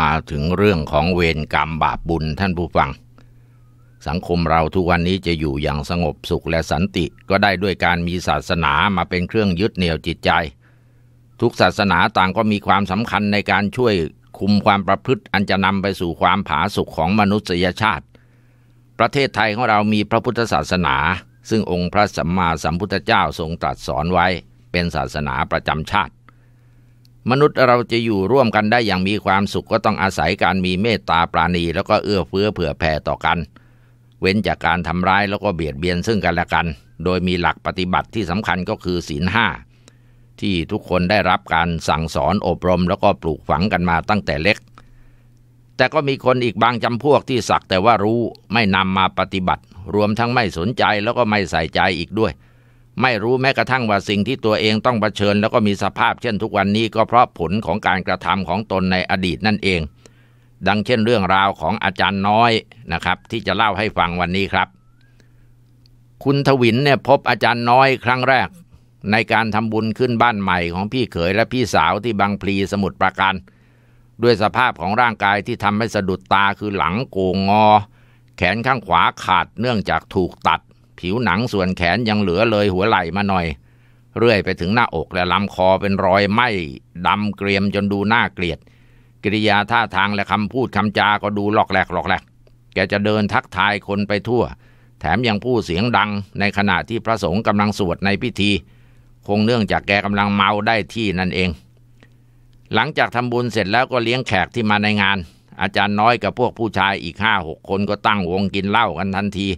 มาถึงเรื่องของเวรกรรมบาปบุญท่านผู้ฟัง สังคมเราทุกวันนี้จะอยู่อย่างสงบสุขและสันติก็ได้ด้วยการมีศาสนามาเป็นเครื่องยึดเหนี่ยวจิตใจ ทุกศาสนาต่างก็มีความสำคัญในการช่วยคุมความประพฤติอันจะนำไปสู่ความผาสุกขของมนุษยชาติ ประเทศไทยของเรามีพระพุทธศาสนา ซึ่งองค์พระสัมมาสัมพุทธเจ้าทรงตรัสสอนไว้ เป็นศาสนาประจำชาติมนุษย์เราจะอยู่ร่วมกันได้อย่างมีความสุขก็ต้องอาศัยการมีเมตตาปราณีแล้วก็เอื้อเฟื้อเผื่อแผ่ต่อกัน เว้นจากการทำร้ายแล้วก็เบียดเบียนซึ่งกันและกัน โดยมีหลักปฏิบัติที่สำคัญก็คือศีลห้า ที่ทุกคนได้รับการสั่งสอนอบรมแล้วก็ปลูกฝังกันมาตั้งแต่เล็ก แต่ก็มีคนอีกบางจำพวกที่สักแต่ว่ารู้ไม่นำมาปฏิบัติ รวมทั้งไม่สนใจแล้วก็ไม่ใส่ใจอีกด้วยไม่รู้แม้กระทั่งว่าสิ่งที่ตัวเองต้องเผชิญแล้วก็มีสภาพเช่น ทุกวันนี้ก็เพราะผลของการกระทำของตนในอดีตนั่นเอง ดังเช่นเรื่องราวของอาจารย์น้อยนะครับ ที่จะเล่าให้ฟังวันนี้ครับ คุณทวินเนี่ยพบอาจารย์น้อยครั้งแรก ในการทำบุญขึ้นบ้านใหม่ของพี่เขยและพี่สาวที่บางพลีสมุทรปราการด้วยสภาพของร่างกายที่ทำให้สะดุดตาคือหลังโกงงอ แขนข้างขวาขาดเนื่องจากถูกตัดผิวหนังส่วนแขนยังเหลือเลยหัวไหล่มาหน่อย เรื่อยไปถึงหน้าอกและลำคอเป็นรอยไหม้ดำเกรียมจนดูน่าเกลียด กิริยาท่าทางและคำพูดคำจา ก็ดูหลอกแหลกหลอกแหลกแกจะเดินทักทายคนไปทั่ว แถมยังพูดเสียงดังในขณะที่พระสงฆ์กำลังสวดในพิธี คงเนื่องจากแกกำลังเมาได้ที่นั่นเอง หลังจากทำบุญเสร็จแล้วก็เลี้ยงแขกที่มาในงาน อาจารย์น้อยกับพวกผู้ชายอีกห้าหกคนก็ตั้งวงกินเหล้ากันทันที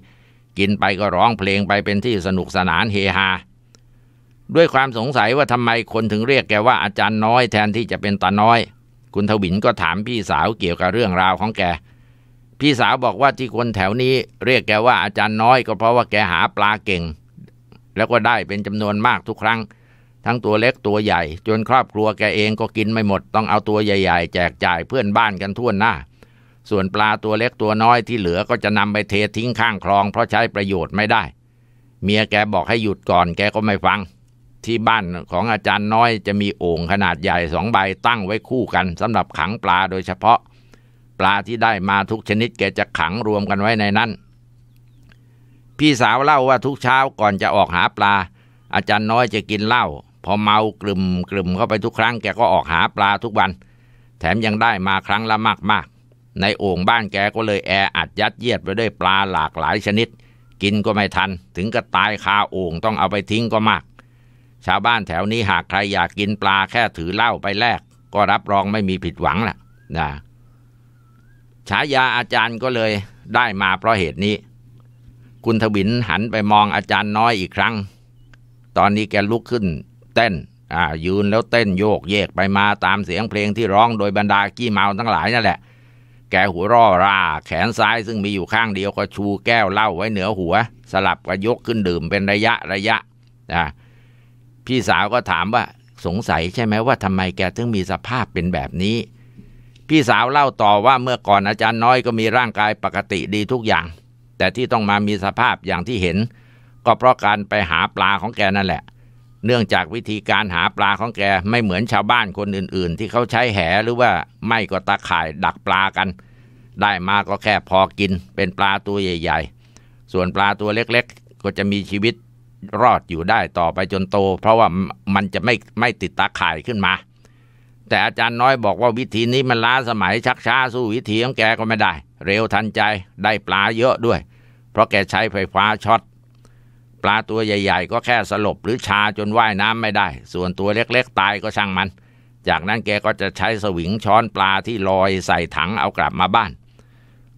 กินไปก็ร้องเพลงไปเป็นที่สนุกสนานเฮฮาด้วยความสงสัยว่าทำไมคนถึงเรียกแกว่าอาจารย์น้อยแทนที่จะเป็นตาน้อย คุณทวินก็ถามพี่สาวเกี่ยวกับเรื่องราวของแก พี่สาวบอกว่าที่คนแถวนี้เรียกแกว่า อาจารย์น้อยก็เพราะว่าแกหาปลาเก่ง แล้วก็ได้เป็นจำนวนมากทุกครั้ง ทั้งตัวเล็กตัวใหญ่ จนครอบครัวแกเองก็กินไม่หมด ต้องเอาตัวใหญ่ ๆ แจกจ่ายเพื่อนบ้านกันทั่วหน้าส่วนปลาตัวเล็กตัวน้อยที่เหลือก็จะนำไปเททิ้งข้างคลองเพราะใช้ประโยชน์ไม่ได้ เมียแกบอกให้หยุดก่อนแกก็ไม่ฟัง ที่บ้านของอาจารย์น้อยจะมีโอ่งขนาดใหญ่สองใบตั้งไว้คู่กันสำหรับขังปลาโดยเฉพาะ ปลาที่ได้มาทุกชนิดแกจะขังรวมกันไว้ในนั้น พี่สาวเล่าว่าทุกเช้าก่อนจะออกหาปลา อาจารย์น้อยจะกินเหล้าพอเมากลุ่มกลุ่มเข้าไปทุกครั้งแกก็ออกหาปลาทุกวัน แถมยังได้มาครั้งละมากมากในโอ่งบ้านแกก็เลยแออัดยัดเยียดไปด้วยปลาหลากหลายชนิด กินก็ไม่ทัน ถึงกับตายคาโอ่งต้องเอาไปทิ้งก็มาก ชาวบ้านแถวนี้หากใครอยากกินปลาแค่ถือเหล้าไปแลกก็รับรองไม่มีผิดหวังแหละนะฉายาอาจารย์ก็เลยได้มาเพราะเหตุนี้ คุณทวินหันไปมองอาจารย์น้อยอีกครั้ง ตอนนี้แกลุกขึ้นเต้นอ่ายืนแล้วเต้นโยกเยกไปมาตามเสียงเพลงที่ร้องโดยบรรดากี้เมาทั้งหลายนั่นแหละแกหัวร่อราแขนซ้ายซึ่งมีอยู่ข้างเดียวก็ชูแก้วเหล้าไว้เหนือหัว สลับกับยกขึ้นดื่มเป็นระยะระยะนะพี่สาวก็ถามว่าสงสัยใช่ไหมว่าทำไมแกถึงมีสภาพเป็นแบบนี้ พี่สาวเล่าต่อว่าเมื่อก่อนอาจารย์น้อยก็มีร่างกายปกติดีทุกอย่าง แต่ที่ต้องมามีสภาพอย่างที่เห็นก็เพราะการไปหาปลาของแกนั่นแหละเนื่องจากวิธีการหาปลาของแกไม่เหมือนชาวบ้านคนอื่นๆ ที่เขาใช้แหหรือว่าไม่ก็ตาข่ายดักปลากัน ได้มาก็แค่พอกินเป็นปลาตัวใหญ่ ๆ ส่วนปลาตัวเล็กๆ ก็จะมีชีวิตรอดอยู่ได้ต่อไปจนโต เพราะว่ามันจะไม่ไม่ติดตาข่ายขึ้นมา แต่อาจารย์น้อยบอกว่าวิธีนี้มันล้าสมัยชักช้าสู้วิธีของแกก็ไม่ได้ เร็วทันใจได้ปลาเยอะด้วย เพราะแกใช้ไฟฟ้าช็อตปลาตัวใหญ่ๆก็แค่สลบหรือชาจนว่ายน้ำไม่ได้ ส่วนตัวเล็กๆ ตายก็ช่างมัน จากนั้นแกก็จะใช้สวิงช้อนปลาที่ลอยใส่ถังเอากลับมาบ้าน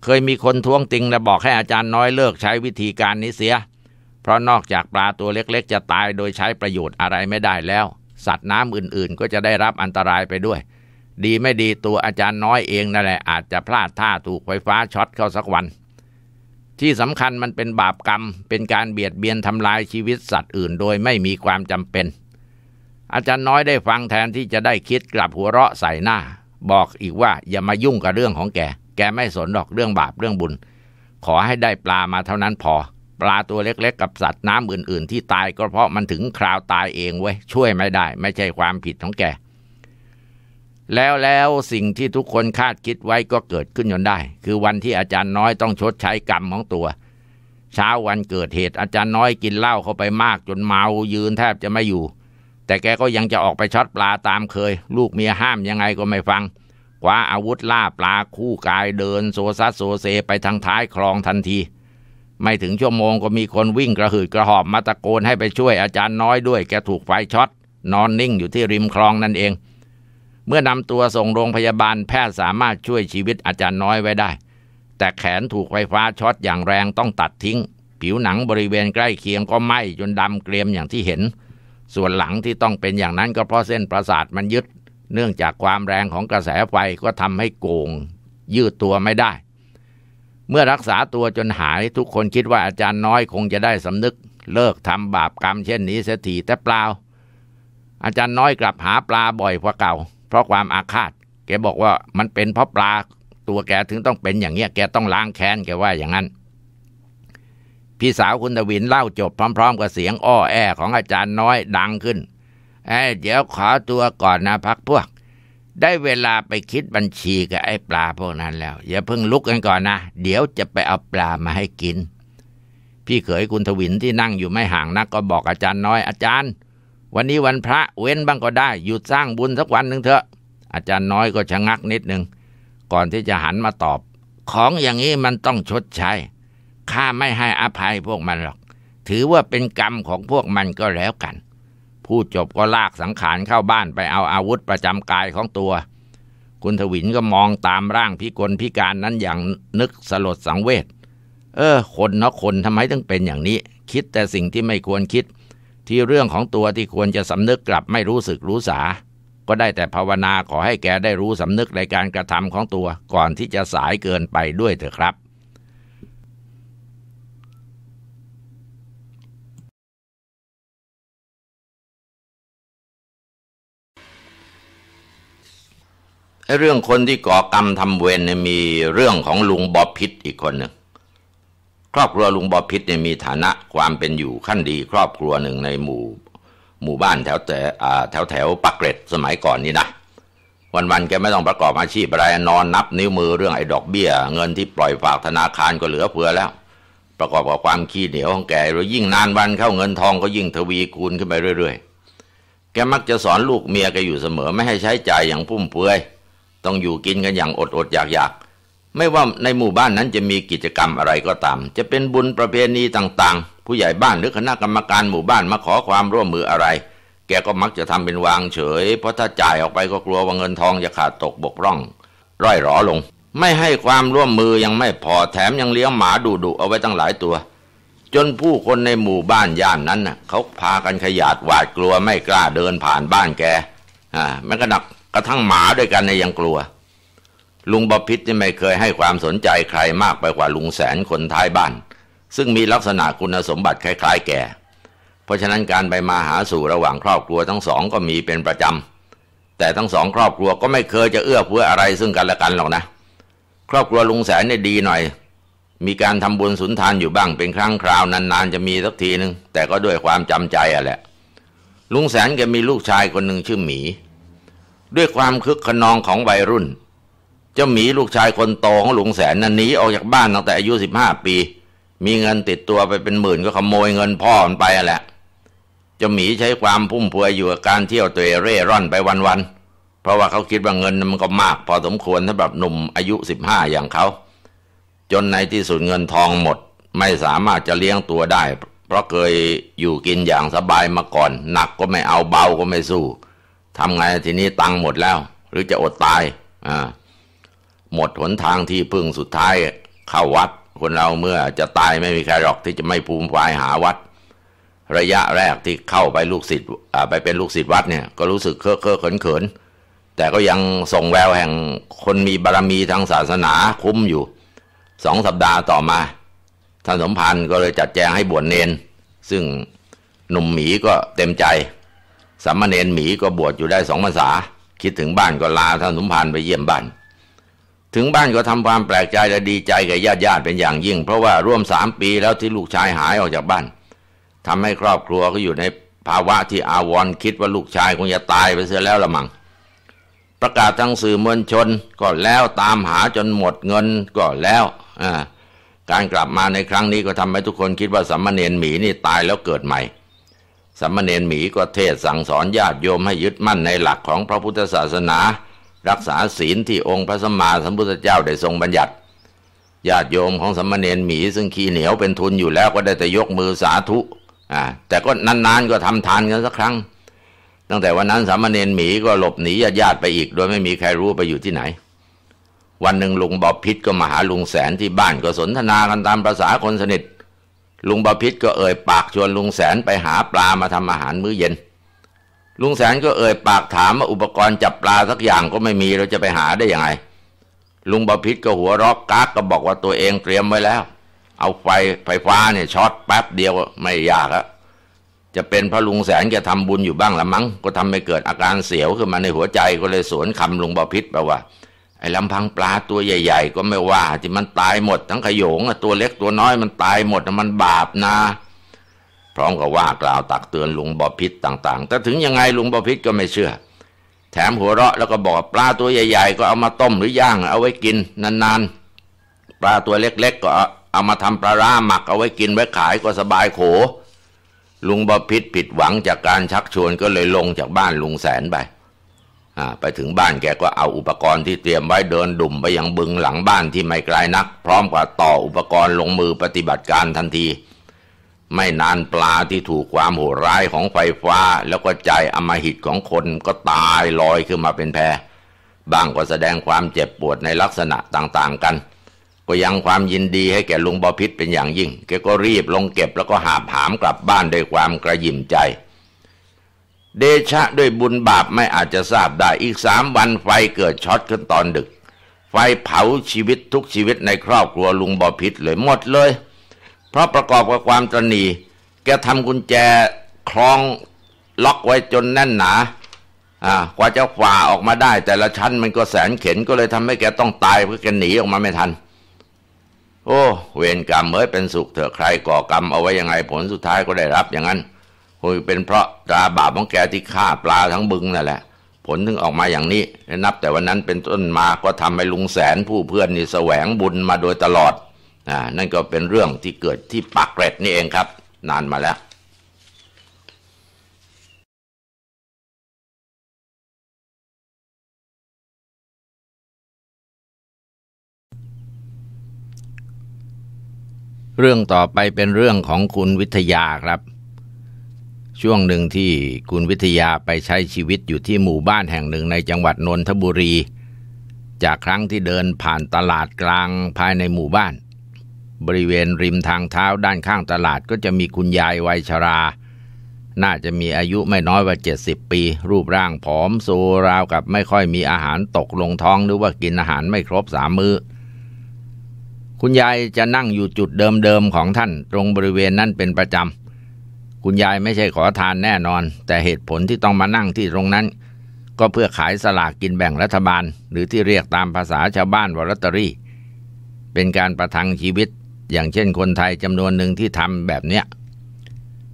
เคยมีคนท้วงติงและบอกให้อาจารย์น้อยเลิกใช้วิธีการนี้เสีย เพราะนอกจากปลาตัวเล็กๆจะตายโดยใช้ประโยชน์อะไรไม่ได้แล้ว สัตว์น้ำอื่นๆก็จะได้รับอันตรายไปด้วย ดีไม่ดีตัวอาจารย์น้อยเองนั่นแหละอาจจะพลาดท่าถูกไฟฟ้าช็อต เข้าสักวันที่สำคัญมันเป็นบาปกรรม เป็นการเบียดเบียนทำลายชีวิตสัตว์อื่นโดยไม่มีความจำเป็น อาจารย์น้อยได้ฟังแทนที่จะได้คิดกลับหัวเราะใส่หน้า บอกอีกว่าอย่ามายุ่งกับเรื่องของแกแกไม่สนหรอกเรื่องบาปเรื่องบุญ ขอให้ได้ปลามาเท่านั้นพอปลาตัวเล็กๆกับสัตว์น้ำอื่นๆ ที่ตายก็เพราะมันถึงคราวตายเองเว้ยช่วยไม่ได้ ไม่ใช่ความผิดของแกแล้วแล้วสิ่งที่ทุกคนคาดคิดไว้ก็เกิดขึ้นจนได้ คือวันที่อาจารย์น้อยต้องชดใช้กรรมของตัวเช้าวันเกิดเหตุอาจารย์น้อยกินเหล้าเข้าไปมากจนเมายืนแทบจะไม่อยู่ แต่แกก็ยังจะออกไปช็อตปลาตามเคย ลูกเมียห้ามยังไงก็ไม่ฟังคว้าอาวุธล่าปลาคู่กายเดินโซซัสโซเซไปทางท้ายคลองทันที ไม่ถึงชั่วโมงก็มีคนวิ่งกระหืดกระหอบมาตะโกนให้ไปช่วยอาจารย์น้อยด้วยแกถูกไฟช็อตนอนนิ่งอยู่ที่ริมคลองนั่นเองเมื่อนำตัวส่งโรงพยาบาลแพทย์สามารถช่วยชีวิตอาจารย์น้อยไว้ได้ แต่แขนถูกไฟฟ้าช็อตอย่างแรงต้องตัดทิ้ง ผิวหนังบริเวณใกล้เคียงก็ไหม้จนดำเกรียมอย่างที่เห็น ส่วนหลังที่ต้องเป็นอย่างนั้นก็เพราะเส้นประสาทมันยึด เนื่องจากความแรงของกระแสไฟก็ทำให้โกงยืดตัวไม่ได้ เมื่อรักษาตัวจนหาย ทุกคนคิดว่าอาจารย์น้อยคงจะได้สำนึก เลิกทำบาปกรรมเช่นนี้เสียทีแต่เปล่า อาจารย์น้อยกลับหาปลาบ่อยกว่าเก่าเพราะความอาฆาตแกบอกว่ามันเป็นเพราะปลาตัวแกถึงต้องเป็นอย่างเงี้ย แกต้องล้างแค้นแกว่าอย่างนั้น พี่สาวคุณทวินเล่าจบพร้อมๆ กับเสียงอ้อแอของอาจารย์น้อยดังขึ้นเอ้เดี๋ยวขอตัวก่อนนะพักพวก ได้เวลาไปคิดบัญชีกับไอ้ปลาพวกนั้นแล้ว อย่าเพิ่งลุกกันก่อนนะเดี๋ยวจะไปเอาปลามาให้กิน พี่เขยคุณทวินที่นั่งอยู่ไม่ห่างนัก ก็บอกอาจารย์น้อยอาจารย์วันนี้วันพระเว้นบ้างก็ได้หยุดสร้างบุญสักวันหนึ่งเถอะ อาจารย์น้อยก็ชะงักนิดหนึ่งก่อนที่จะหันมาตอบ ของอย่างนี้มันต้องชดใช้ข้าไม่ให้อภัยพวกมันหรอก ถือว่าเป็นกรรมของพวกมันก็แล้วกันผู้จบก็ลากสังขารเข้าบ้านไปเอาอาวุธประจำกายของตัว คุณทวินก็มองตามร่างพิกลพิการนั้นอย่างนึกสลดสังเวชเออคนเนาะคนทำไมต้องเป็นอย่างนี้ คิดแต่สิ่งที่ไม่ควรคิดที่เรื่องของตัวที่ควรจะสำนึกกลับไม่รู้สึกรู้สา ก็ได้แต่ภาวนาขอให้แกได้รู้สำนึกในการกระทำของตัวก่อนที่จะสายเกินไปด้วยเถอะครับเรื่องคนที่ก่อกรรมทำเวรเนี่ยมีเรื่องของลุงบอบพิษอีกคนหนึ่งครอบครัวลุงบอพิษเนี่ยมีฐานะความเป็นอยู่ขั้นดีครอบครัวหนึ่งในหมู่หมู่บ้านแถวแต่แถวแถวปักเกร็ดสมัยก่อนนี่นะ วันๆแกไม่ต้องประกอบอาชีพอะไรนอนนับ นิ้วมือเรื่องไอ้ดอกเบี้ยเงินที่ปล่อยฝากธนาคารก็เหลือเฟือแล้ว ประกอบกับความขี้เหนียวของแกแร้ยิ่งนานวันเข้าเงินทองก็ยิ่งทวีคูณขึ้นไปเรื่อยๆแกมักจะสอนลูกเมียแกอยู่เสมอไม่ให้ใช้จ่ายอย่างฟุ่มเฟือยต้องอยู่กินกันอย่างอดๆอยากๆไม่ว่าในหมู่บ้านนั้นจะมีกิจกรรมอะไรก็ตาม จะเป็นบุญประเพณีต่างๆ ผู้ใหญ่บ้านหรือคณะกรรมการหมู่บ้านมาขอความร่วมมืออะไร แกก็มักจะทำเป็นวางเฉย เพราะถ้าจ่ายออกไปก็กลัวว่าเงินทองจะขาดตกบกพร่อง ร่อยหรอลง ไม่ให้ความร่วมมือยังไม่พอแถมยังเลี้ยงหมาดุดุเอาไว้ตั้งหลายตัว จนผู้คนในหมู่บ้านย่านนั้นน่ะเขาพากันขยาดหวาดกลัวไม่กล้าเดินผ่านบ้านแกอ่าแม้กระนักกระทั่งหมาด้วยกันในยังกลัวลุงบพิษที่ไม่เคยให้ความสนใจใครมากไปกว่าลุงแสนคนท้ายบ้าน ซึ่งมีลักษณะคุณสมบัติคล้าย ๆแก่ เพราะฉะนั้นการไปมาหาสู่ระหว่างครอบครัวทั้งสองก็มีเป็นประจำแต่ทั้งสองครอบครัวก็ไม่เคยจะเอื้อเฟื้ออะไรซึ่งกันและกันหรอกนะ ครอบครัวลุงแสนเนี่ยดีหน่อย มีการทำบุญสุนทานอยู่บ้าง เป็นครั้งคราวนานๆจะมีสักทีหนึ่งแต่ก็ด้วยความจำใจอ่ะแหละลุงแสนแกมีลูกชายคนหนึ่งชื่อหมีด้วยความคึกขนองของวัยรุ่นเจ้าหมีลูกชายคนโตของหลวงแสนนั้นหนีออกจากบ้านตั้งแต่อายุสิบห้าปี มีเงินติดตัวไปเป็นหมื่นก็ขโมยเงินพ่อมันไปแหละ เจ้าหมีใช้ความพุ่มพวยอยู่กับการเที่ยวเตะเร่ร่อนไปวันๆ เพราะว่าเขาคิดว่าเงินมันก็มาก พอสมควรสำหรับหนุ่มอายุสิบห้าอย่างเขา จนในที่สุดเงินทองหมด ไม่สามารถจะเลี้ยงตัวได้ เพราะเคยอยู่กินอย่างสบายมาก่อน หนักก็ไม่เอาเบาก็ไม่สู้ทำไงทีนี้ตังหมดแล้ว หรือจะอดตายอ่าหมดหนทางที่พึ่งสุดท้าย เข้าวัด คนเราเมื่อจะตายไม่มีใครหรอกที่จะไม่ภูมิฝายหาวัด ระยะแรกที่เข้าไปลูกศิษย์ไปเป็นลูกศิษย์วัดเนี่ย ก็รู้สึกเคอะเคอะเขินเขิน แต่ก็ยังส่งแววแห่งคนมีบารรมีทางศาสนาคุ้มอยู่ สองสัปดาห์ต่อมา ท่านสมพันธ์ก็เลยจัดแจงให้บวชเนน ซึ่งหนุ่มหมีก็เต็มใจสามเณรหมีก็บวชอยู่ได้สองภาษา คิดถึงบ้านก็ลาท่านสมพันธ์ไปเยี่ยมบ้านถึงบ้านก็ทำความแปลกใจและดีใจกับญาติญาติเป็นอย่างยิ่ง เพราะว่าร่วมสามปีแล้วที่ลูกชายหายออกจากบ้าน ทำให้ครอบครัวก็อยู่ในภาวะที่อาวรคิดว่าลูกชายคงจะตายไปเสียแล้วละมัง้งประกาศทางสื่อมวลชนก็แล้วตามหาจนหมดเงินก็แล้วการกลับมาในครั้งนี้ก็ทำให้ทุกคนคิดว่าสัมมาเนนหมีนี่ตายแล้วเกิดใหม่สัมมาเนนหมีก็เทศสั่งสอนญาติโยมให้ยึดมั่นในหลักของพระพุทธศาสนารักษาศีลที่องค์พระสัมมาสัมพุทธเจ้าได้ทรงบัญญัติญาติโยมของสมณเณรหมีซึ่งขี้เหนียวเป็นทุนอยู่แล้วก็ได้แต่ยกมือสาธุอ่าแต่ก็นานๆก็ทำทานกันสักครั้ง ตั้งแต่วันนั้นสามเณรหมีก็หลบหนีญาติญาติไปอีก โดยไม่มีใครรู้ไปอยู่ที่ไหน วันหนึ่งลุงบอบพิษก็มาหาลุงแสนที่บ้านก็สนทนากันตามภาษาคนสนิท ลุงบอบพิษก็เอ่ยปากชวนลุงแสนไปหาปลามาทำอาหารมื้อเย็นลุงแสนก็เอ่ยปากถามว่าอุปกรณ์จับปลาสักอย่างก็ไม่มีเราจะไปหาได้ยังไง ลุงบพิษก็หัวรอกกากก็บอกว่าตัวเองเตรียมไว้แล้ว เอาไฟไฟฟ้าเนี่ยช็อตแป๊บเดียวไม่ยากอะจะเป็นพระลุงแสนแกทำบุญอยู่บ้างละมั้ง ก็ทำให้เกิดอาการเสียวขึ้นมาในหัวใจก็เลยสวนคำลุงบพิษไปว่า ไอ้ลำพังปลาตัวใหญ่ๆ ก็ไม่ว่าที่มันตายหมด ทั้งขยงตัวเล็กตัวน้อยมันตายหมดมันบาปนะพร้อมกับว่ากล่าวตักเตือนลุงบอพิษต่างๆ แต่ถึงยังไงลุงบอพิษก็ไม่เชื่อ แถมหัวเราะแล้วก็บอกปลาตัวใหญ่ๆก็เอามาต้มหรือย่างเอาไว้กินนานๆ ปลาตัวเล็กๆก็เอามาทำปลาร่าหมัก เอาไว้กินไว้ขายก็สบายโข ลุงบอพิษผิดหวังจากการชักชวนก็เลยลงจากบ้านลุงแสนไป ไปถึงบ้านแกก็เอาอุปกรณ์ที่เตรียมไว้เดินดุ่มไปยังบึงหลังบ้านที่ไม่ไกลนัก พร้อมกับต่ออุปกรณ์ลงมือปฏิบัติการทันทีไม่นานปลาที่ถูกความโหดร้ายของไฟฟ้าแล้วก็ใจอมหิตของคนก็ตายลอยขึ้นมาเป็นแพบางก็แสดงความเจ็บปวดในลักษณะต่างๆกัน ก็ยังความยินดีให้แก่ลุงบอพิษเป็นอย่างยิ่งแกก็รีบลงเก็บแล้วก็หาผามกลับบ้านด้วยความกระยิมใจ เดชะด้วยบุญบาปไม่อาจจะทราบได้อีกสามวันไฟเกิดช็อตขึ้นตอนดึก ไฟเผาชีวิตทุกชีวิตในครอบครัวลุงบอพิษเลยหมดเลยเพราะประกอบกับความตรนี แกทำกุญแจคล้องล็อกไว้จนแน่นหนาอ่ากว่าจะฝ่าออกมาได้ แต่ละชั้นมันก็แสนเข็นก็เลยทำให้แกต้องตายเพราะแกหนีออกมาไม่ทัน โอ้ เวรกรรมเอ้ยเป็นสุขเถอะใครก่อกรรมเอาไว้ยังไงผลสุดท้ายก็ได้รับอย่างนั้นโอ้ยเป็นเพราะตาบาปของแกที่ฆ่าปลาทั้งบึงนั่นแหละ ผลถึงออกมาอย่างนี้ นับแต่วันนั้นเป็นต้นมาก็ทำให้ลุงแสนผู้เพื่อนนี่แสวงบุญมาโดยตลอดนั่นก็เป็นเรื่องที่เกิดที่ปากเกร็ดนี่เองครับ นานมาแล้ว เรื่องต่อไปเป็นเรื่องของคุณวิทยาครับ ช่วงหนึ่งที่คุณวิทยาไปใช้ชีวิตอยู่ที่หมู่บ้านแห่งหนึ่งในจังหวัดนนทบุรี จากครั้งที่เดินผ่านตลาดกลางภายในหมู่บ้านบริเวณริมทางเท้าด้านข้างตลาดก็จะมีคุณยายวัยชรา น่าจะมีอายุไม่น้อยกว่าเจ็ดสิบปี รูปร่างผอมโซราวกับไม่ค่อยมีอาหารตกลง ท้อง หรือว่ากินอาหารไม่ครบสามมือ้อคุณยายจะนั่งอยู่จุดเดิมๆของท่านตรงบริเวณนั้นเป็นประจำ คุณยายไม่ใช่ขอทานแน่นอน แต่เหตุผลที่ต้องมานั่งที่ตรงนั้น ก็เพื่อขายสลากกินแบ่งรัฐบาล หรือที่เรียกตามภาษาชาวบ้านว่าลอตเตอรี่ เป็นการประทังชีวิตอย่างเช่นคนไทยจำนวนหนึ่งที่ทำแบบเนี้ย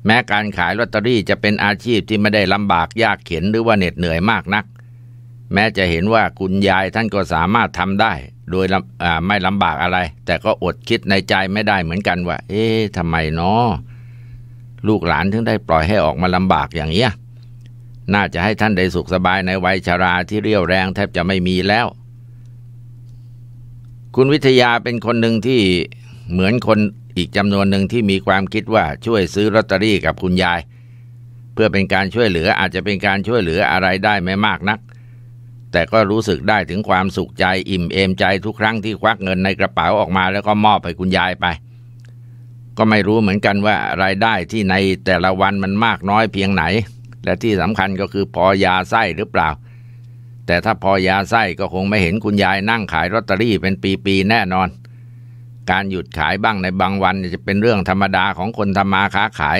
แม้การขายลอตเตอรี่จะเป็นอาชีพที่ไม่ได้ลำบากยากเข็นหรือว่าเหน็ดเหนื่อยมากนัก แม้จะเห็นว่าคุณยายท่านก็สามารถทำได้ โดยไม่ลำบากอะไร แต่ก็อดคิดในใจไม่ได้เหมือนกันว่า เอ๊ะทำไมเนาะลูกหลานถึงได้ปล่อยให้ออกมาลำบากอย่างเนี้ยน่าจะให้ท่านได้สุขสบายในวัยชาราที่เรียวแรงแทบจะไม่มีแล้ว คุณวิทยาเป็นคนหนึ่งที่เหมือนคนอีกจำนวนหนึ่งที่มีความคิดว่าช่วยซื้อลอตเตอรี่กับคุณยาย เพื่อเป็นการช่วยเหลืออาจจะเป็นการช่วยเหลืออะไรได้ไม่มากนัก แต่ก็รู้สึกได้ถึงความสุขใจอิ่มเอมใจทุกครั้งที่ควักเงินในกระเป๋าออกมาแล้วก็มอบให้คุณยายไป ก็ไม่รู้เหมือนกันว่ารายได้ที่ในแต่ละวันมันมากน้อยเพียงไหน และที่สำคัญก็คือพอยาไส้หรือเปล่า แต่ถ้าพอยาไส้ก็คงไม่เห็นคุณยายนั่งขายลอตเตอรี่เป็นปีๆแน่นอนการหยุดขายบ้างในบางวันจะเป็นเรื่องธรรมดาของคนทำมาค้าขาย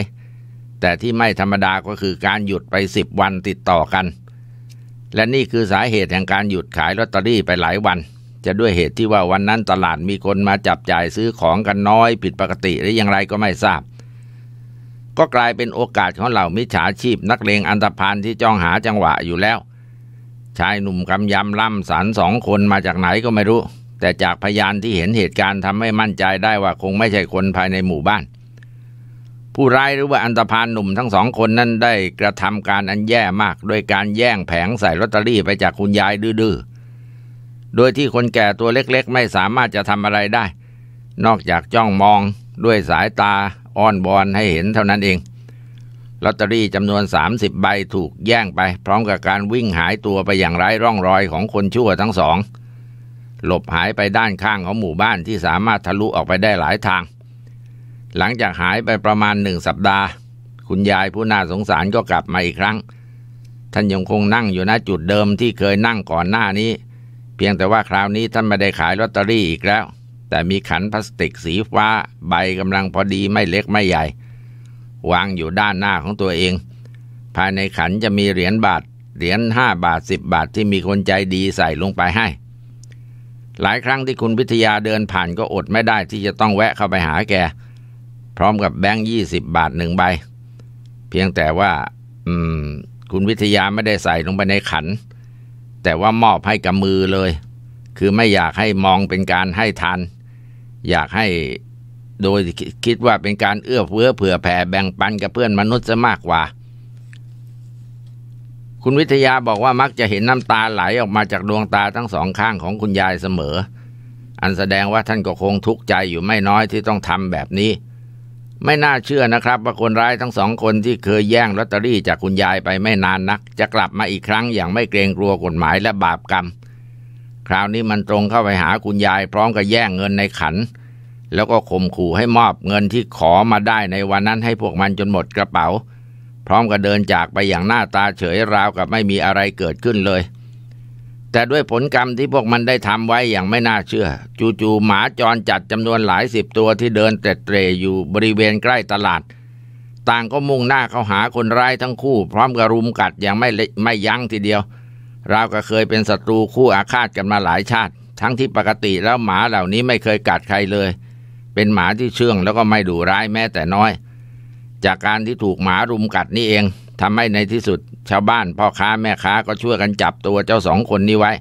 แต่ที่ไม่ธรรมดาก็คือการหยุดไปสิบวันติดต่อกัน และนี่คือสาเหตุแห่งการหยุดขายลอตเตอรี่ไปหลายวัน จะด้วยเหตุที่ว่าวันนั้นตลาดมีคนมาจับจ่ายซื้อของกันน้อย ผิดปกติหรืออย่างไรก็ไม่ทราบ ก็กลายเป็นโอกาสของเหล่ามิจฉาชีพนักเลงอันธพาลที่จ้องหาจังหวะอยู่แล้ว ชายหนุ่มกำยำล่ำสารสองคนมาจากไหนก็ไม่รู้แต่จากพยานที่เห็นเหตุการณ์ทำให้มั่นใจได้ว่าคงไม่ใช่คนภายในหมู่บ้าน ผู้ร้ายหรือว่าอันตรพานหนุ่มทั้งสองคนนั้นได้กระทำการอันแย่มาก โดยการแย่งแผงใส่ลอตเตอรี่ไปจากคุณยายดื้อโดยที่คนแก่ตัวเล็กๆ ไม่สามารถจะทำอะไรได้ นอกจากจ้องมอง ด้วยสายตาอ้อนบอนให้เห็นเท่านั้นเองลอตเตอรี่จำนวน 30 ใบถูกแย่งไปพร้อมกับการวิ่งหายตัวไปอย่างไร้ร่องรอยของคนชั่วทั้งสองหลบหายไปด้านข้างของหมู่บ้านที่สามารถทะลุออกไปได้หลายทาง หลังจากหายไปประมาณหนึ่งสัปดาห์ คุณยายผู้น่าสงสารก็กลับมาอีกครั้ง ท่านยังคงนั่งอยู่ณจุดเดิมที่เคยนั่งก่อนหน้านี้ เพียงแต่ว่าคราวนี้ท่านไม่ได้ขายลอตเตอรี่อีกแล้ว แต่มีขันพลาสติกสีฟ้าใบกำลังพอดีไม่เล็กไม่ใหญ่ วางอยู่ด้านหน้าของตัวเอง ภายในขันจะมีเหรียญบาท เหรียญห้าบาทสิบบาทที่มีคนใจดีใส่ลงไปให้หลายครั้งที่คุณวิทยาเดินผ่านก็อดไม่ได้ที่จะต้องแวะเข้าไปหาแกพร้อมกับแบงค์ยี่สิบบาทหนึ่งใบ เพียงแต่ว่า อืม คุณวิทยาไม่ได้ใส่ลงไปในขัน แต่ว่ามอบให้กับมือเลย คือไม่อยากให้มองเป็นการให้ทานอยากให้โดยคิดว่าเป็นการเอื้อเฟื้อเผื่อแผ่แบ่งปันกับเพื่อนมนุษย์จะมากกว่าคุณวิทยาบอกว่ามักจะเห็นน้ำตาไหลออกมาจากดวงตาทั้งสองข้างของคุณยายเสมอ อันแสดงว่าท่านก็คงทุกข์ใจอยู่ไม่น้อยที่ต้องทำแบบนี้ ไม่น่าเชื่อนะครับ ว่าคนร้ายทั้งสองคนที่เคยแย่งลอตเตอรี่จากคุณยายไปไม่นานนัก จะกลับมาอีกครั้ง อย่างไม่เกรงกลัวกฎหมายและบาปกรรม คราวนี้มันตรงเข้าไปหาคุณยายพร้อมกับแย่งเงินในขัน แล้วก็ข่มขู่ให้มอบเงินที่ขอมาได้ในวันนั้นให้พวกมันจนหมดกระเป๋าพร้อมกับเดินจากไปอย่างหน้าตาเฉยราวกับไม่มีอะไรเกิดขึ้นเลย แต่ด้วยผลกรรมที่พวกมันได้ทำไว้อย่างไม่น่าเชื่อ จู่ๆหมาจรจัดจำนวนหลายสิบตัวที่เดินเตะเตรอยู่บริเวณใกล้ตลาด ต่างก็มุ่งหน้าเข้าหาคนร้ายทั้งคู่ พร้อมกับรุมกัดอย่างไม่ไม่ยั้งทีเดียวราวก็เคยเป็นศัตรูคู่อาฆาตกันมาหลายชาติ ทั้งที่ปกติแล้วหมาเหล่านี้ไม่เคยกัดใครเลย เป็นหมาที่เชื่องแล้วก็ไม่ดุร้ายแม้แต่น้อยจากการที่ถูกหมารุมกัดนี่เอง ทำให้ในที่สุดชาวบ้านพ่อค้าแม่ค้าก็ช่วยกันจับตัวเจ้าสองคนนี้ไว้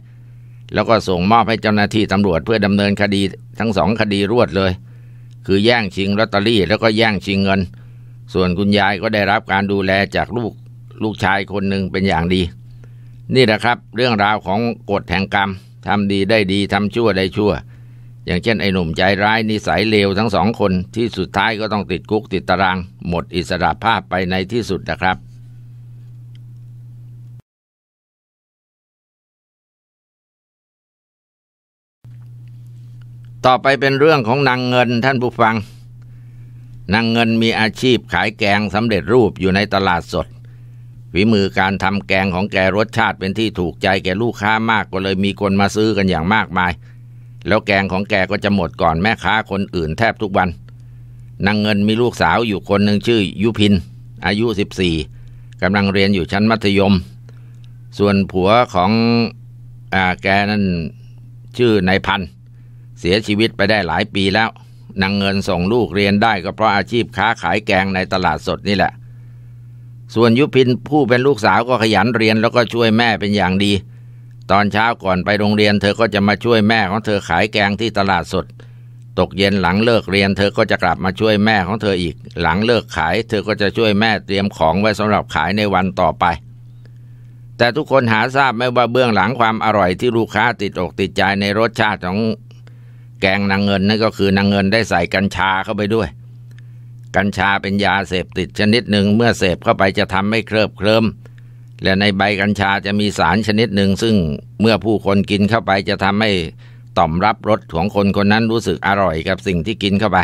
แล้วก็ส่งมอบให้เจ้าหน้าที่ตำรวจเพื่อดำเนินคดี ทั้งสองคดีรวดเลย คือแย่งชิงลอตเตอรี่ แล้วก็แย่งชิงเงิน ส่วนคุณยายก็ได้รับการดูแลจากลูกลูกชายคนหนึ่งเป็นอย่างดี นี่แหละครับ เรื่องราวของกฎแห่งกรรมทำดีได้ดีทำชั่วได้ชั่วอย่างเช่นไอ้หนุ่มใจร้ายนิสัยเลวทั้งสองคนที่สุดท้ายก็ต้องติดคุกติดตาราง หมดอิสระภาพไปในที่สุดนะครับ ต่อไปเป็นเรื่องของนางเงินท่านผู้ฟังนางเงินมีอาชีพขายแกงสำเร็จรูปอยู่ในตลาดสดวิมือการทำแกงของแกรสชาติเป็นที่ถูกใจแกลูกค้ามากก็เลยมีคนมาซื้อกันอย่างมากมายแล้วแกงของแกก็จะหมดก่อนแม่ค้าคนอื่นแทบทุกวันนางเงินมีลูกสาวอยู่คนหนึ่งชื่อ ยุพินอายุ 14กำลังเรียนอยู่ชั้นมัธยม ส่วนผัวของอแกนั่นชื่อนายพัน เสียชีวิตไปได้หลายปีแล้วนางเงินส่งลูกเรียนได้ ก็เพราะอาชีพค้าขายแกงในตลาดสดนี่แหละ ส่วนยุพินผู้เป็นลูกสาวก็ขยันเรียนแล้วก็ช่วยแม่เป็นอย่างดีตอนเช้าก่อนไปโรงเรียนเธอก็จะมาช่วยแม่ของเธอขายแกงที่ตลาดสด ตกเย็นหลังเลิกเรียนเธอก็จะกลับมาช่วยแม่ของเธออีก หลังเลิกขายเธอก็จะช่วยแม่เตรียมของไว้สำหรับขายในวันต่อไป แต่ทุกคนหาทราบไม่ว่าเบื้องหลังความอร่อยที่ลูกค้าติดอกติดใจในรสชาติของแกงนางเงินนั่นก็คือนางเงินได้ใส่กัญชาเข้าไปด้วย กัญชาเป็นยาเสพติดชนิดหนึ่งเมื่อเสพเข้าไปจะทำให้เคลิบเคลิ้มมและในใบกัญชาจะมีสารชนิดหนึ่ง ซึ่ง เมื่อผู้คนกินเข้าไปจะทำให้ต่อมรับรสของคนคนนั้นรู้สึกอร่อย กับสิ่งที่กินเข้าไป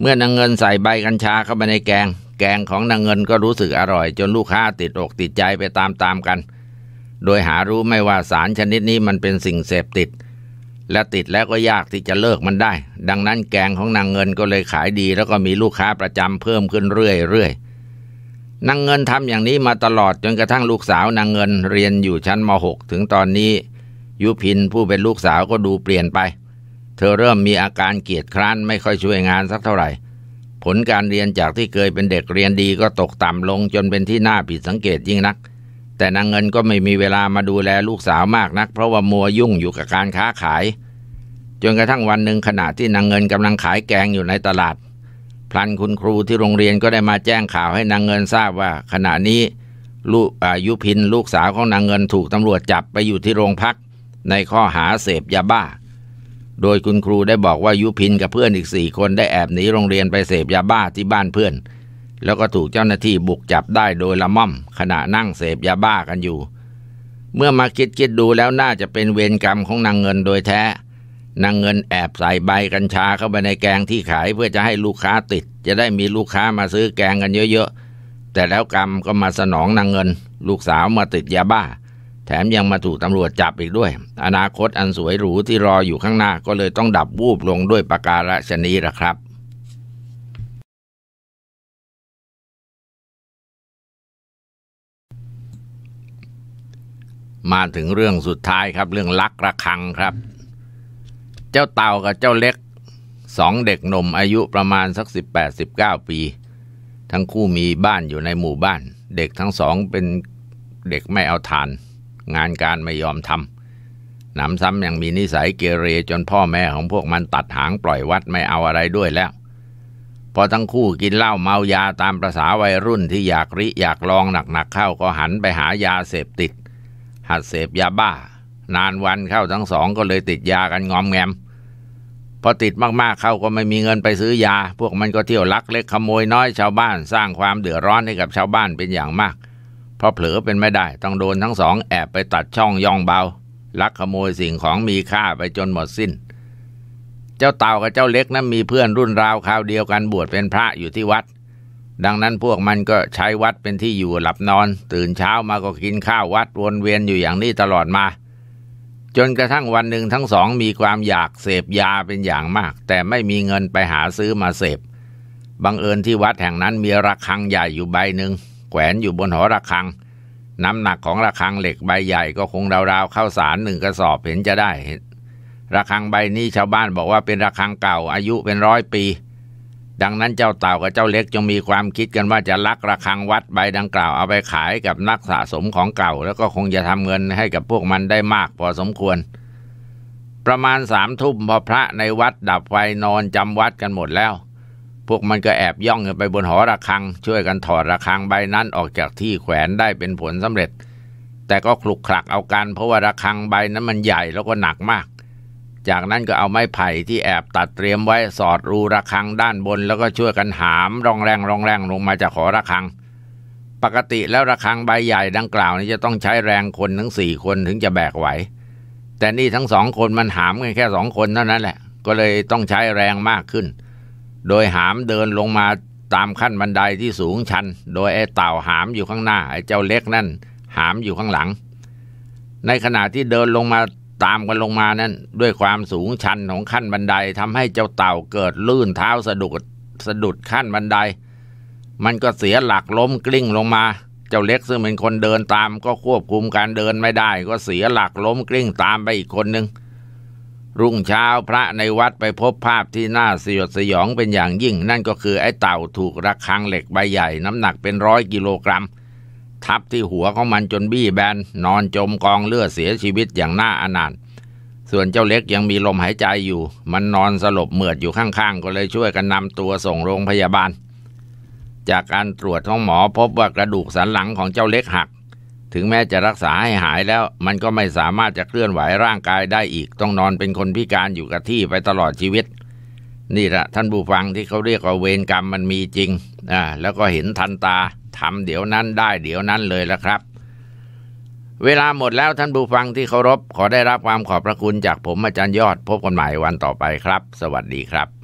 เมื่อนางเงินใส่ใบกัญชาเข้าไปในแกง แกงของนางเงินก็รู้สึกอร่อย จนลูกค้าติด อกติดใจไปตามๆกัน โดยหารู้ไม่ว่าสารชนิดนี้มันเป็นสิ่งเสพติด และติดแล้วก็ยากที่จะเลิกมันได้ ดังนั้นแกงของนางเงินก็เลยขายดี แล้วก็มีลูกค้าประจำเพิ่มขึ้นเรื่อยๆนางเงินทำอย่างนี้มาตลอดจนกระทั่งลูกสาวนางเงินเรียนอยู่ชั้นม .6 ถึงตอนนี้ ยุพินผู้เป็นลูกสาวก็ดูเปลี่ยนไป เธอเริ่มมีอาการเกียจคร้านไม่ค่อยช่วยงานสักเท่าไหร่ผลการเรียนจากที่เคยเป็นเด็กเรียนดีก็ตกต่ำลงจนเป็นที่น่าผิดสังเกตยิ่งนัก แต่นางเงินก็ไม่มีเวลามาดูแลลูกสาวมากนักเพราะว่ามัวยุ่งอยู่กับการค้าขาย จนกระทั่งวันหนึ่งขณะที่นางเงินกำลังขายแกงอยู่ในตลาดลันคุณครูที่โรงเรียนก็ได้มาแจ้งข่าวให้นางเงินทราบว่า ขณะนี้ลูกอายุพินลูกสาวของนางเงินถูกตำรวจจับไปอยู่ที่โรงพัก ในข้อหาเสพยาบ้า โดยคุณครูได้บอกว่ายุพินกับเพื่อนอีกสี่คนได้แอบหนีโรงเรียนไปเสพยาบ้าที่บ้านเพื่อน แล้วก็ถูกเจ้าหน้าที่บุกจับได้โดยละม่อม ขณะนั่งเสพยาบ้ากันอยู่ เมื่อมาคิดคิดดูแล้วน่าจะเป็นเวรกรรมของนางเงินโดยแท้นางเงินแอบใส่ใบกัญชาเข้าไปในแกงที่ขายเพื่อจะให้ลูกค้าติด จะได้มีลูกค้ามาซื้อแกงกันเยอะๆแต่แล้วกรรมก็มาสนองนางเงิน ลูกสาวมาติดยาบ้า แถมยังมาถูกตำรวจจับอีกด้วย อนาคตอันสวยหรูที่รออยู่ข้างหน้าก็เลยต้องดับวูบลงด้วยประการชนีละครับ มาถึงเรื่องสุดท้ายครับเรื่องลักระคังครับจ้าเต่ากับเจ้าเล็กสองเด็กหนุ่มอายุประมาณสักเก้าปี ทั้งคู่มีบ้านอยู่ในหมู่บ้าน เด็กทั้งสองเป็นเด็กไม่เอาทาน งานการไม่ยอมทำหนำซ้ำยังมีนิสัยเกเรจนพ่อแม่ของพวกมันตัดหางปล่อยวัดไม่เอาอะไรด้วยแล้ว พอทั้งคู่กินเหล้าเมายาตามประษาวัยรุ่นที่อยากริอยากลองหนัก ๆเข้าก็หันไปหายาเสพติด หัดเสพยาบ้า นานวันเข้าทั้งสองก็เลยติดยากันงอมแงมพอติดมากๆเขาก็ไม่มีเงินไปซื้อยา พวกมันก็เที่ยวลักเล็กขโมยน้อยชาวบ้านสร้างความเดือดร้อนให้กับชาวบ้านเป็นอย่างมากพอเผลอเป็นไม่ได้ต้องโดนทั้งสองแอบไปตัดช่องย่องเบา ลักขโมยสิ่งของมีค่าไปจนหมดสิน้น เจ้าเต่ากับเจ้าเล็กนะั้นมีเพื่อนรุ่นราวคราวเดียวกันบวชเป็นพระอยู่ที่วัด ดังนั้นพวกมันก็ใช้วัดเป็นที่อยู่หลับนอน ตื่นเช้ามาก็กินข้าววัดวนเวียนอยู่อย่างนี้ตลอดมาจนกระทั่งวันหนึ่งทั้งสองมีความอยากเสพยาเป็นอย่างมาก แต่ไม่มีเงินไปหาซื้อมาเสพบังเอิญที่วัดแห่งนั้นมีระฆังใหญ่อยู่ใบหนึ่งแขวนอยู่บนหอระฆัง น้ำหนักของระฆังเหล็กใบใหญ่ก็คงราวๆเข้าสารหนึ่งกระสอบเห็นจะได้ระฆังใบนี้ชาวบ้านบอกว่าเป็นระฆังเก่าอายุเป็นร้อยปีดังนั้นเจ้าเต่ากับเจ้าเล็กจึงมีความคิดกันว่าจะลักระฆังวัดใบดังกล่าวเอาไปขายกับนักสะสมของเก่า แล้วก็คงจะทำเงินให้กับพวกมันได้มากพอสมควร ประมาณสามทุ่มพอพระในวัดดับไฟนอนจำวัดกันหมดแล้ว พวกมันก็แอบย่องไปบนหอระฆังช่วยกันถอดระฆังใบนั้นออกจากที่แขวนได้เป็นผลสำเร็จ แต่ก็คลุกคลักเอากันเพราะว่าระฆังใบนั้นมันใหญ่แล้วก็หนักมากจากนั้นก็เอาไม้ไผ่ที่แอบตัดเตรียมไว้สอดรูระฆังด้านบนแล้วก็ช่วยกันหามรองแรงรองแรงลงมาจากขอระฆัง ปกติแล้วระฆังใบใหญ่ ดังกล่าวนี้จะต้องใช้แรงคนทั้งสี่คนถึงจะแบกไหว แต่นี่ทั้งสองคนมันหามกันแค่สองคนเท่านั้นแหละ ก็เลยต้องใช้แรงมากขึ้น โดยหามเดินลงมาตามขั้นบันไดที่สูงชัน โดยไอ้เต่าหามอยู่ข้างหน้าไอ้เจ้าเล็กนั่นหามอยู่ข้างหลัง ในขณะที่เดินลงมาตามกันลงมานั้น ด้วยความสูงชันของขั้นบันไดทำให้เจ้าเต่าเกิดลื่นเท้าสะดุดสะดุดขั้นบันได มันก็เสียหลักล้มกลิ้งลงมา เจ้าเล็กซึ่งเป็นคนเดินตามก็ควบคุมการเดินไม่ได้ ก็เสียหลักล้มกลิ้งตามไปอีกคนหนึ่งรุ่งเช้าพระในวัดไปพบภาพที่น่าสยดสยองเป็นอย่างยิ่ง นั่นก็คือไอ้เต่าถูกระฆังเหล็กใบใหญ่น้ำหนักเป็นร้อยกิโลกรัมทับที่หัวของมันจนบี้แบนนอนจมกองเลือดเสียชีวิตอย่างน่าอนาถส่วนเจ้าเล็กยังมีลมหายใจอยู่ มันนอนสลบเหมือดอยู่ข้าง ๆ ก็เลยช่วยกันนำตัวส่งโรงพยาบาล จากการตรวจของหมอพบว่ากระดูกสันหลังของเจ้าเล็กหัก ถึงแม้จะรักษาให้หายแล้วมันก็ไม่สามารถจะเคลื่อนไหวร่างกายได้อีก ต้องนอนเป็นคนพิการอยู่กับที่ไปตลอดชีวิตนี่แหละท่านผู้ฟังที่เขาเรียกว่าเวรกรรมมันมีจริงอ่าแล้วก็เห็นทันตาทำเดี๋ยวนั้นได้เดี๋ยวนั้นเลยละครับ เวลาหมดแล้วท่านผู้ฟังที่เคารพขอได้รับความขอบพระคุณจากผมอาจารย์ยอดพบกันใหม่วันต่อไปครับ สวัสดีครับ